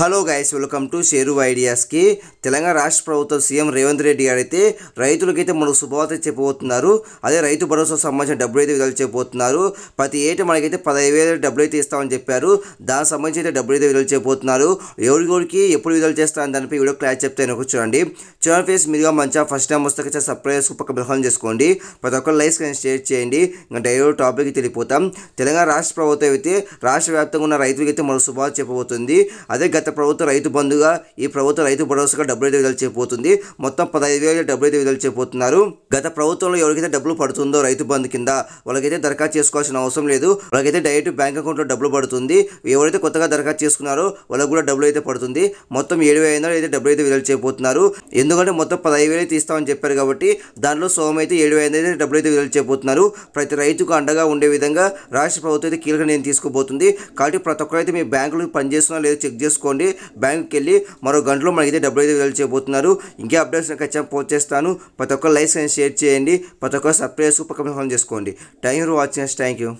hello guys welcome to share ఐడియాస్కి తెలంగాణ రాష్ట్ర ప్రభుత్వం సీఎం రేవంత్ రెడ్డి గారు అయితే రైతులకైతే మనకు శుభవార్త చెప్పబోతున్నారు అదే రైతు భరోసా సంబంధించిన డబ్బులు అయితే విడుదల చేయబోతున్నారు ప్రతి ఏటా మనకైతే పదహైదు వేల డబ్బులు అయితే ఇస్తామని చెప్పారు దానికి సంబంధించి అయితే డబ్బులు అయితే విడుదల చేయబోతున్నారు ఎవరికోడికి ఎప్పుడు విడుదల చేస్తారని దానిపై వీడియో క్లాస్ చెప్తాను ఒక చూడండి చూడండి ఫేస్ మీరుగా మంచిగా ఫస్ట్ టైం వస్తే సబ్స్క్రైబ్ పక్క బిల్హాన్ చేసుకోండి ప్రతి ఒక్కరు లైక్స్ కానీ షేర్ చేయండి ఇంకా డైరెక్ట్ టాపిక్ తెలిపోతాం తెలంగాణ రాష్ట్ర ప్రభుత్వం అయితే రాష్ట్ర వ్యాప్తంగా ఉన్న రైతులకైతే మనకు శుభవార్త చెప్పబోతుంది అదే గత గత ప్రభుత్వ రైతు బంధుగా ఈ ప్రభుత్వం రైతు భరోసాగా డబ్బులు అయితే విడుదల చేయబోతుంది మొత్తం పదహైదు వేలు డబ్బులు అయితే విడుదల చేయబోతున్నారు గత ప్రభుత్వంలో ఎవరికైతే డబ్బులు పడుతుందో రైతు బంధు కింద వాళ్ళకైతే దరఖాస్తు చేసుకోవాల్సిన అవసరం లేదు వాళ్ళకైతే డైరెక్ట్ బ్యాంక్ అకౌంట్లో డబ్బులు పడుతుంది ఎవరైతే కొత్తగా దరఖాస్తు చేసుకున్నారో వాళ్ళకు కూడా డబ్బులు అయితే పడుతుంది మొత్తం ఏడు వేల అయితే డబ్బులు అయితే విడుదల చేయబోతున్నారు ఎందుకంటే మొత్తం పదహైదు వేలు తీస్తామని చెప్పారు కాబట్టి దానిలో సోమం అయితే ఏడు వేల అయితే డబ్బులు అయితే విడుదల చేయబోతున్నారు ప్రతి రైతుకు అండగా ఉండే విధంగా రాష్ట్ర ప్రభుత్వం అయితే కీలక నిర్ణయం తీసుకోబోతుంది కాబట్టి ప్రతి ఒక్కరైతే మీ బ్యాంకులు పనిచేస్తున్నా లేదా చెక్ చేసుకో చేసుకోండి బ్యాంక్కి వెళ్ళి మరో గంటలో మనకైతే డబ్బులు అయితే వెల్ చేయబోతున్నారు ఇంకే అప్డేట్స్ నాకు ఖచ్చితంగా పోస్ట్ చేస్తాను ప్రతి ఒక్క లైక్స్ షేర్ చేయండి ప్రతి ఒక్క సబ్స్క్రైబ్ పక్కన చేసుకోండి thank you for watching thank you